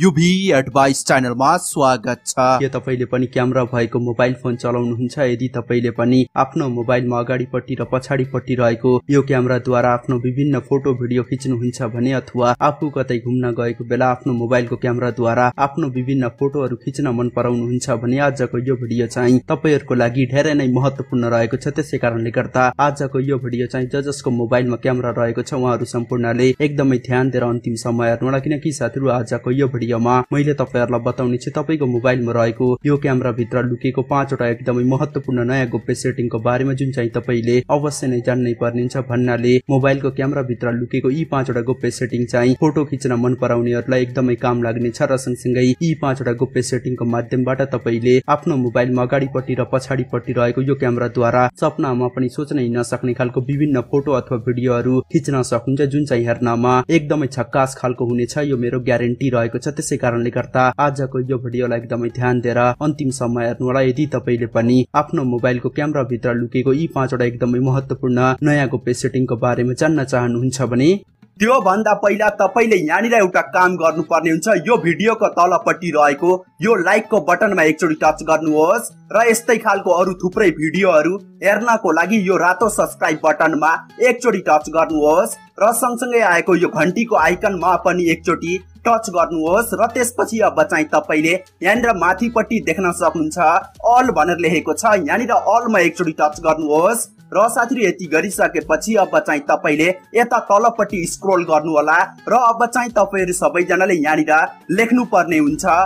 UV advice च्यानलमा स्वागत छ के तपाईँले पनि क्यामेरा भएको मोबाइल फोन चलाउनुहुन्छ यदि तपाईँले पनि आफ्नो मोबाइलमा अगाडिपट्टि र पछाडिपट्टि रहेको यो क्यामेराद्वारा आफ्नो विभिन्न फोटो भिडियो खिच्नुहुन्छ भने अथवा आफू कतै घुम्न गएको बेला आफ्नो मोबाइलको क्यामेराद्वारा आफ्नो विभिन्न फोटोहरू खिच्न मन पराउनुहुन्छ भने आजको यो भिडियो चाहिँ तपाईँहरूको लागि धेरै नै महत्वपूर्ण रहेको छ त्यसै कारणले गर्दा आजको यो भिडियो चाहिँ ज जसको मोबाइलमा क्यामेरा रहेको छ उहाँहरू सम्पूर्णले एकदमै ध्यान दिएर अन्तिम समय हेर्नुहोला किनकि साथीहरू आजको यो भिडियो भिडियोमा मैले तपाईँहरूलाई बताउने छु तपाईँको मोबाइलमा रहेको यो क्यामराभित्र लुकेको पाँचवटा एकदमै महत्वपूर्ण नयाँ गोप्य सेटिङको बारेमा जुन चाहिँ तपाईँले अवश्य नै जान्नै पर्ने भन्नाले मोबाइलको क्यामराभित्र लुकेको यी पाँचवटा गोप्य सेटिङ चाहिँ फोटो खिच्न मन पराउनेहरूलाई एकदमै काम लाग्नेछ र सँगसँगै यी पाँचवटा गोप्य सेटिङको माध्यमबाट तपाईँले आफ्नो मोबाइलमा अगाडिपट्टि र पछाडिपट्टि रहेको यो क्यामराद्वारा सपनामा पनि सोच्नै नसक्ने खालको विभिन्न फोटो अथवा भिडियोहरू खिच्न सक्नुहुन्छ जुन चाहिँ हेर्नमा एकदमै छक्कास खालको हुनेछ यो मेरो ग्यारेन्टी रहेको छ त्यसै कारणले गर्दा आजको यो भिडियोलाई एकदमै ध्यान दिएर अन्तिमसम्म होला यदि तपाईँले पनि आफ्नो मोबाइलको क्यामराभित्र लुकेको यी पाँचवटा एकदमै महत्त्वपूर्ण नयाँ गोप्य सेटिङको बारेमा जान्न चाहनुहुन्छ भने त्योभन्दा पहिला तपाईँले यहाँनिर एउटा काम गर्नुपर्ने हुन्छ यो भिडियोको तलपट्टि रहेको यो लाइकको बटनमा एकचोटि टच गर्नुहोस् र यस्तै खालको अरू थुप्रै भिडियोहरू हेर्नको लागि यो रातो सब्सक्राइब बटनमा एकचोटि टच गर्नुहोस् र सँगसँगै आएको यो घन्टीको आइकनमा पनि एकचोटि टच गर्नुहोस् र त्यसपछि अब चाहिँ तपाईँले यहाँनिर माथिपट्टि देख्न सक्नुहुन्छ अल भनेर लेखेको छ यहाँनिर अलमा एकचोटि टच गर्नुहोस् र साथीहरू यति गरिसकेपछि अब चाहिँ तपाईँले यता तलपट्टि स्क्रोल गर्नुहोला र अब चाहिँ तपाईँहरू सबैजनाले यहाँनिर लेख्नु पर्ने हुन्छ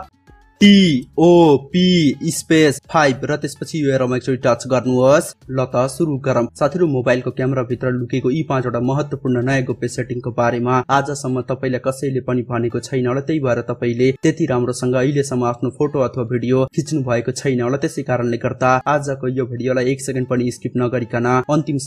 टिओपी स्पेस फाइभ र त्यसपछि यो एरोमा एकचोटि टच गर्नुहोस् ल त सुरु गरौँ साथीहरू मोबाइलको क्यामेराभित्र लुकेको यी पाँचवटा महत्त्वपूर्ण नयाँ गोप्य सेटिङको बारेमा आजसम्म तपाईँलाई कसैले पनि भनेको छैन होला त्यही भएर तपाईँले त्यति राम्रोसँग अहिलेसम्म आफ्नो फोटो अथवा भिडियो खिच्नु भएको छैन होला त्यसै कारणले गर्दा आजको यो भिडियोलाई एक सेकेन्ड पनि स्किप नगरिकन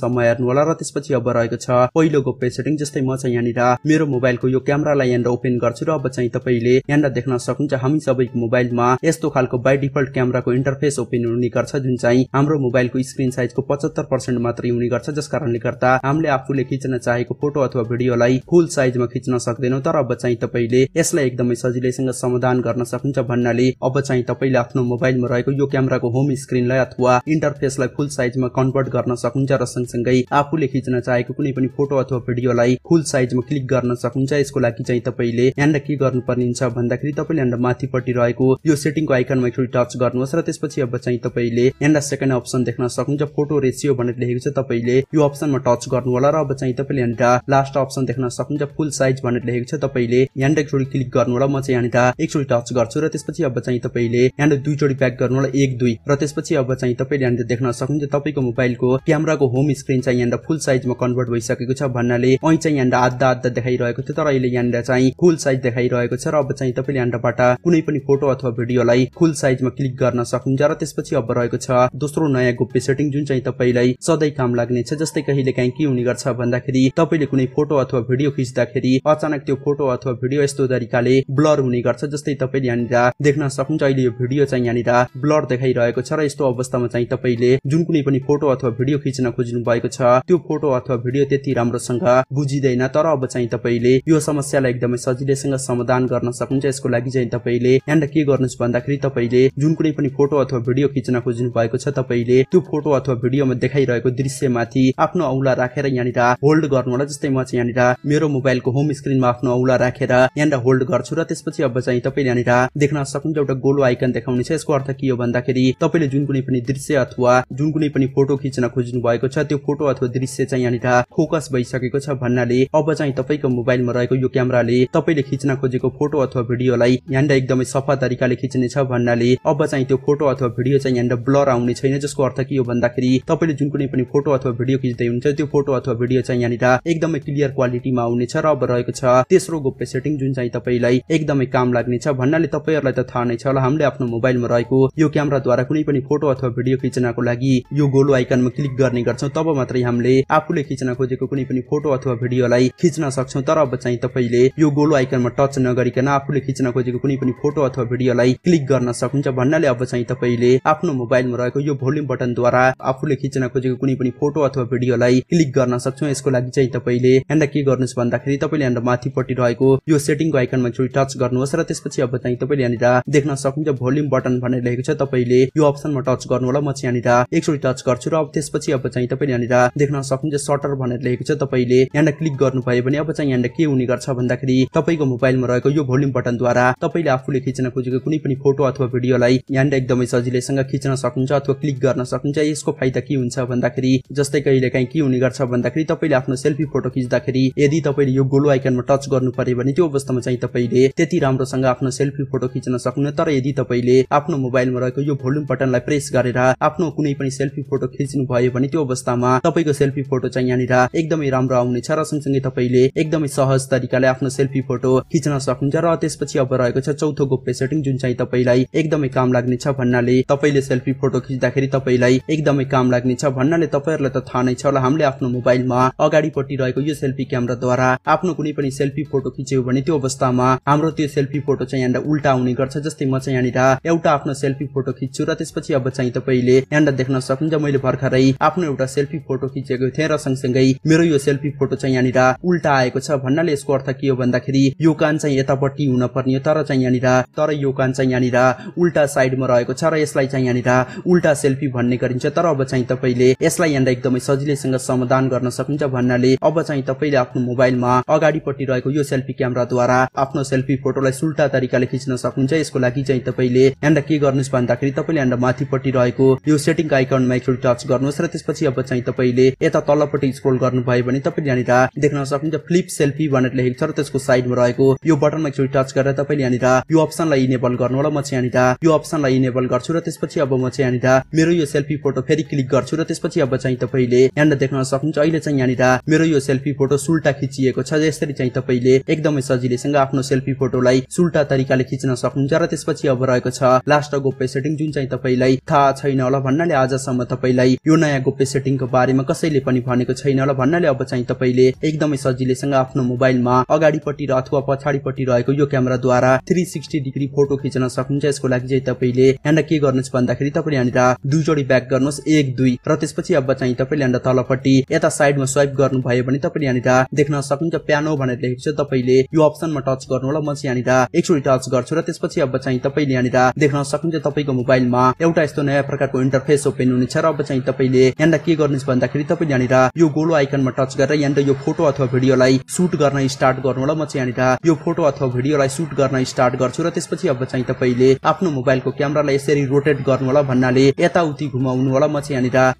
समय हेर्नु होला र त्यसपछि अब रहेको छ पहिलो गोप्य सेटिङ जस्तै म चाहिँ यहाँनिर मेरो मोबाइलको यो क्यामेरालाई यहाँनिर ओपन गर्छु र अब चाहिँ तपाईँले यहाँनिर देख्न सक्नुहुन्छ हामी सबैको मोबाइल मोबाइलमा यस्तो खालको बाई डिफल्ट क्यामेराको इन्टरफेस ओपन हुने गर्छ जुन चाहिँ हाम्रो मोबाइलको स्क्रिन साइजको पचहत्तर पर्सेन्ट मात्रै हुने गर्छ जस कारणले गर्दा हामीले आफूले खिच्न चाहेको फोटो अथवा भिडियोलाई फुल साइजमा खिच्न सक्दैनौँ तर अब चाहिँ तपाईँले यसलाई एकदमै सजिलैसँग समाधान गर्न सकिन्छ भन्नाले अब चाहिँ तपाईँले आफ्नो मोबाइलमा रहेको यो क्यामेराको होम स्क्रिनलाई अथवा इन्टरफेसलाई फुल साइजमा कन्भर्ट गर्न सकिन्छ र सँगसँगै आफूले खिच्न चाहेको कुनै पनि फोटो अथवा भिडियोलाई फुल साइजमा क्लिक गर्न सकिन्छ यसको लागि चाहिँ तपाईँले यहाँ के गर्नुपर्ने हुन्छ भन्दाखेरि तपाईँले यहाँ माथिपट्टि रहेको यो सेटिङको आइकनमा एकचोटि टच गर्नुहोस् र त्यसपछि अब चाहिँ तपाईँले एन्ड सेकेन्ड अप्सन देख्न सक्नुहुन्छ फोटो रेसियो भनेर लेखेको छ तपाईँले यो अप्सनमा टच गर्नु होला र अब चाहिँ तपाईँले यहाँनिर लास्ट अप्सन देख्न सक्नुहुन्छ फुल साइज भनेर लेखेको छ तपाईँले यहाँनिर एकचोटि क्लिक गर्नु होला म चाहिँ यहाँनिर एकचोटि टच गर्छु र त्यसपछि अब चाहिँ तपाईँले यहाँनिर दुईचोटि प्याक गर्नुहोला एक दुई र त्यसपछि अब चाहिँ तपाईँले यहाँनिर देख्न सक्नुहुन्छ तपाईँको मोबाइलको क्यामराको होम स्क्रिन चाहिँ यहाँनिर फुल साइजमा कन्भर्ट भइसकेको छ भन्नाले अहिले चाहिँ यहाँनिर आधा आधा देखाइरहेको थियो तर अहिले यहाँनिर चाहिँ फुल साइज देखाइरहेको छ र अब चाहिँ तपाईँले यहाँबाट कुनै पनि फोटो अथवा भिडियोलाई फुल साइजमा क्लिक गर्न सकिन्छ र त्यसपछि अब रहेको छ दोस्रो नयाँ गोप्य सेटिङ जुन चाहिँ तपाईँलाई सधैँ काम लाग्नेछ जस्तै कहिले काहीँ के हुने गर्छ भन्दाखेरि तपाईँले कुनै फोटो अथवा भिडियो खिच्दाखेरि अचानक त्यो फोटो अथवा भिडियो यस्तो तरिकाले ब्लर हुने गर्छ जस्तै तपाईँले यहाँनिर देख्न सक्नुहुन्छ अहिले यो भिडियो चाहिँ यहाँनिर ब्लर देखाइरहेको छ र यस्तो अवस्थामा चाहिँ तपाईँले जुन कुनै पनि फोटो अथवा भिडियो खिच्न खोज्नु भएको छ त्यो फोटो अथवा भिडियो त्यति राम्रोसँग बुझिँदैन तर अब चाहिँ तपाईँले यो समस्यालाई एकदमै सजिलैसँग समाधान गर्न सक्नुहुन्छ यसको लागि चाहिँ तपाईँले यहाँनिर के गर्नुहोस् भन्दाखेरि तपाईँले जुन कुनै पनि फोटो अथवा भिडियो खिच्न खोज्नु भएको छ तपाईँले त्यो फोटो अथवा भिडियोमा देखाइरहेको दृश्यमाथि आफ्नो औला राखेर यहाँनिर होल्ड गर्नु होला जस्तै म चाहिँ यहाँनिर मेरो मोबाइलको होम स्क्रिनमा आफ्नो औला राखेर यहाँनिर होल्ड गर्छु र त्यसपछि अब चाहिँ तपाईँले यहाँनिर देख्न सक्नुहुन्छ एउटा गोलो आइकन देखाउनेछ यसको अर्थ के हो भन्दाखेरि तपाईँले जुन कुनै पनि दृश्य अथवा जुन कुनै पनि फोटो खिच्न खोज्नु भएको छ त्यो फोटो अथवा दृश्य चाहिँ यहाँनिर फोकस भइसकेको छ भन्नाले अब चाहिँ तपाईँको मोबाइलमा रहेको यो क्यामेराले तपाईँले खिच्न खोजेको फोटो अथवा भिडियोलाई यहाँनिर एकदमै सफा तरिकाले खिच्नेछ भन्नाले अब चाहिँ त्यो फोटो अथवा भिडियो चाहिँ यहाँनिर ब्लर आउने छैन जसको अर्थ के हो भन्दाखेरि तपाईँले जुन कुनै पनि फोटो अथवा भिडियो खिच्दै हुनुहुन्छ त्यो फोटो अथवा भिडियो चाहिँ यहाँनिर एकदमै क्लियर क्वालिटीमा आउनेछ र अब रहेको छ तेस्रो गोप्य सेटिङ जुन चाहिँ तपाईँलाई एकदमै काम लाग्ने छ भन्नाले तपाईँहरूलाई त थाहा नै छ होला हामीले आफ्नो मोबाइलमा रहेको यो क्यामराद्वारा कुनै पनि फोटो अथवा भिडियो खिच्नको लागि यो गोलो आइकनमा क्लिक गर्ने गर्छौँ तब मात्रै हामीले आफूले खिच्न खोजेको कुनै पनि फोटो अथवा भिडियोलाई खिच्न सक्छौँ तर अब चाहिँ तपाईँले यो गोलो आइकनमा टच नगरिकन आफूले खिच्न खोजेको कुनै पनि फोटो अथवा भिडियो भिडियोलाई क्लिक गर्न सक्नुहुन्छ भन्नाले अब चाहिँ तपाईँले आफ्नो मोबाइलमा रहेको यो भोल्युम बटनद्वारा आफूले खिच्न खोजेको कुनै पनि फोटो अथवा भिडियोलाई क्लिक गर्न सक्छौँ यसको लागि चाहिँ तपाईँले यहाँनिर के गर्नुहोस् भन्दाखेरि तपाईँले यहाँनिर माथिपट्टि रहेको यो सेटिङको आइकनमा चाहिँ टच गर्नुहोस् र त्यसपछि अब चाहिँ तपाईँले यहाँनिर देख्न सक्नुहुन्छ भोल्युम बटन भनेर लेखेको छ तपाईँले यो अप्सनमा टच गर्नु होला म चाहिँ यहाँनिर एकचोटि टच गर्छु र अब त्यसपछि अब चाहिँ तपाईँले यहाँनिर देख्न सक्नुहुन्छ सटर भनेर लेखेको छ तपाईँले यहाँनिर क्लिक गर्नुभयो भने अब चाहिँ यहाँनिर के हुने गर्छ भन्दाखेरि तपाईँको मोबाइलमा रहेको यो भोल्युम बटनद्वारा तपाईँले आफूले खिच्न खोजेको तपाईँको कुनै पनि फोटो अथवा भिडियोलाई यहाँनिर एकदमै सजिलैसँग खिच्न सकिन्छ अथवा क्लिक गर्न सकिन्छ यसको फाइदा के हुन्छ भन्दाखेरि जस्तै कहिले काहीँ के हुने गर्छ भन्दाखेरि तपाईँले आफ्नो सेल्फी फोटो खिच्दाखेरि यदि तपाईँले यो गोलो आइकनमा टच गर्नु पर्यो भने त्यो अवस्थामा चाहिँ तपाईँले त्यति राम्रोसँग आफ्नो सेल्फी फोटो खिच्न सक्नु तर यदि तपाईँले आफ्नो मोबाइलमा रहेको यो भोल्युम बटनलाई प्रेस गरेर आफ्नो कुनै पनि सेल्फी फोटो खिच्नु भयो भने त्यो अवस्थामा तपाईँको सेल्फी फोटो चाहिँ यहाँनिर एकदमै राम्रो आउनेछ र सँगसँगै तपाईँले एकदमै सहज तरिकाले आफ्नो सेल्फी फोटो खिच्न सक्नुहुन्छ र त्यसपछि अब रहेको छ चौथो गोप्य सेटिङ जुन चाहिँ तपाईँलाई एकदमै काम लाग्ने छ भन्नाले तपाईँले सेल्फी फोटो खिच्दाखेरि तपाईँलाई एकदमै काम लाग्ने छ भन्नाले तपाईँहरूलाई त थाहा नै छ होला हामीले आफ्नो मोबाइलमा अगाडिपट्टि रहेको यो सेल्फी क्यामराद्वारा आफ्नो कुनै पनि सेल्फी फोटो खिच्यो भने त्यो अवस्थामा हाम्रो त्यो सेल्फी फोटो चाहिँ यहाँनिर उल्टा आउने गर्छ जस्तै म चाहिँ यहाँनिर एउटा आफ्नो सेल्फी फोटो खिच्छु र त्यसपछि अब चाहिँ तपाईँले यहाँनिर देख्न सक्नुहुन्छ मैले भर्खरै आफ्नो एउटा सेल्फी फोटो खिचेको थिएँ र सँगसँगै मेरो यो सेल्फी फोटो चाहिँ यहाँनिर उल्टा आएको छ भन्नाले यसको अर्थ के हो भन्दाखेरि यो कान चाहिँ यतापट्टि हुनपर्ने हो तर चाहिँ यहाँनिर तर यो दोकान चाहिँ यहाँनिर उल्टा साइडमा रहेको छ र यसलाई चाहिँ यहाँनिर उल्टा सेल्फी भन्ने गरिन्छ तर अब चाहिँ तपाईँले यसलाई यहाँनिर एकदमै सजिलैसँग समाधान गर्न सकिन्छ भन्नाले अब चाहिँ तपाईँले आफ्नो मोबाइलमा अगाडिपट्टि रहेको यो सेल्फी क्यामेराद्वारा आफ्नो सेल्फी फोटोलाई सुल्टा तरिकाले खिच्न सक्नुहुन्छ यसको लागि चाहिँ तपाईँले यहाँनिर के गर्नुहोस् भन्दाखेरि तपाईँले यहाँनिर माथिपट्टि रहेको यो सेटिङ आइकनमा एकचोटि टच गर्नुहोस् र त्यसपछि अब चाहिँ तपाईँले यता तलपट्टि स्क्रोल गर्नुभयो भने तपाईँले यहाँनिर देख्न सक्नुहुन्छ फ्लिप सेल्फी भनेर लेखेको छ र त्यसको साइडमा रहेको यो बटनमा एकचोटि टच गरेर तपाईँले यहाँनिर यो अप्सनलाई इनेबल गर्नु होला म चाहिँ यहाँनिर यो अप्सनलाई इनेबल गर्छु र त्यसपछि अब म चाहिँ यहाँनिर मेरो यो सेल्फी फोटो फेरि क्लिक गर्छु र त्यसपछि अब चाहिँ तपाईँले यहाँनिर देख्न सक्नुहुन्छ अहिले चाहिँ यहाँनिर मेरो यो सेल्फी फोटो सुल्टा खिचिएको छ यसरी चाहिँ तपाईँले एकदमै सजिलैसँग आफ्नो सेल्फी फोटोलाई सुल्टा तरिकाले खिच्न सक्नुहुन्छ र त्यसपछि अब रहेको छ लास्ट गोप्य सेटिङ जुन चाहिँ तपाईँलाई थाहा छैन होला भन्नाले आजसम्म तपाईँलाई यो नयाँ गोप्य सेटिङको बारेमा कसैले पनि भनेको छैन होला भन्नाले अब चाहिँ तपाईँले एकदमै सजिलैसँग आफ्नो मोबाइलमा अगाडिपट्टि र अथवा पछाडिपट्टि रहेको यो क्यामेराद्वारा three sixty degree photo photo खिच्न सक्नुहुन्छ यसको लागि चाहिँ तपाईँले यहाँ के गर्नुहोस् भन्दाखेरि तपाईँले यहाँनिर दुई जोडी ब्याक गर्नुहोस् एक दुई र त्यसपछि अब चाहिँ तपाईँले यहाँनिर तलपट्टि यता साइडमा स्वाइप गर्नुभयो भने तपाईँले यहाँनिर देख्न सक्नुहुन्छ प्यानो भनेर लेखेको छ तपाईँले यो अप्सनमा टच गर्नु होला म चाहिँ यहाँनिर एकचोटि टच गर्छु र त्यसपछि अब चाहिँ तपाईँले यहाँनिर देख्न सक्नुहुन्छ तपाईँको मोबाइलमा एउटा यस्तो नयाँ प्रकारको इन्टरफेस ओपन हुनेछ र अब चाहिँ तपाईँले यहाँनिर के गर्नुहोस् भन्दाखेरि तपाईँले यहाँनिर यो गोलो आइकनमा टच गरेर यहाँनिर यो फोटो अथवा भिडियोलाई सुट गर्न स्टार्ट गर्नु होला म चाहिँ यहाँनिर यो फोटो अथवा भिडियोलाई सुट गर्न स्टार्ट गर्छु र त्यसपछि बचाई चाहिँ तपाईँले आफ्नो मोबाइलको क्यामेरालाई यसरी रोटेट गर्नु होला भन्नाले यताउति घुमाउनु होला म चाहिँ यहाँनिर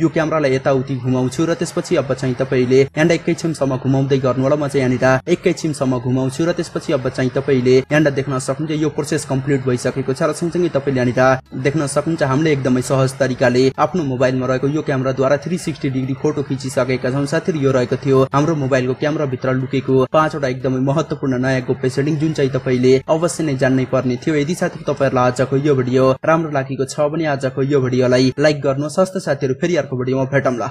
यो क्यामरालाई यताउति घुमाउँछु र त्यसपछि अब चाहिँ तपाईँले ह्यान्ड एकैछिनसम्म घुमाउँदै गर्नु होला म चाहिँ यहाँनिर एकैछिनसम्म घुमाउँछु र त्यसपछि अब चाहिँ तपाईँले ह्यान्ड देख्न सक्नुहुन्छ यो प्रोसेस कम्प्लिट भइसकेको छ र सँगसँगै तपाईँले यहाँनिर देख्न सक्नुहुन्छ हामीले एकदमै सहज तरिकाले आफ्नो मोबाइलमा रहेको यो क्यामराद्वारा थ्री सिक्सटी डिग्री फोटो खिचिसकेका छौँ साथै यो रहेको थियो हाम्रो मोबाइलको क्यामराभित्र लुकेको पाँचवटा एकदमै महत्वपूर्ण नयाँ गोप्य सेटिङ जुन चाहिँ तपाईँले अवश्य नै जान्नै पर्ने थियो यदि साथीहरू तपाईँहरूलाई आजको यो भिडियो राम्रो लागेको छ भने आजको यो भिडियोलाई लाइक गर्नुहोस् हस्त साथीहरू फेरि කුබඩිම ފެටම්ලා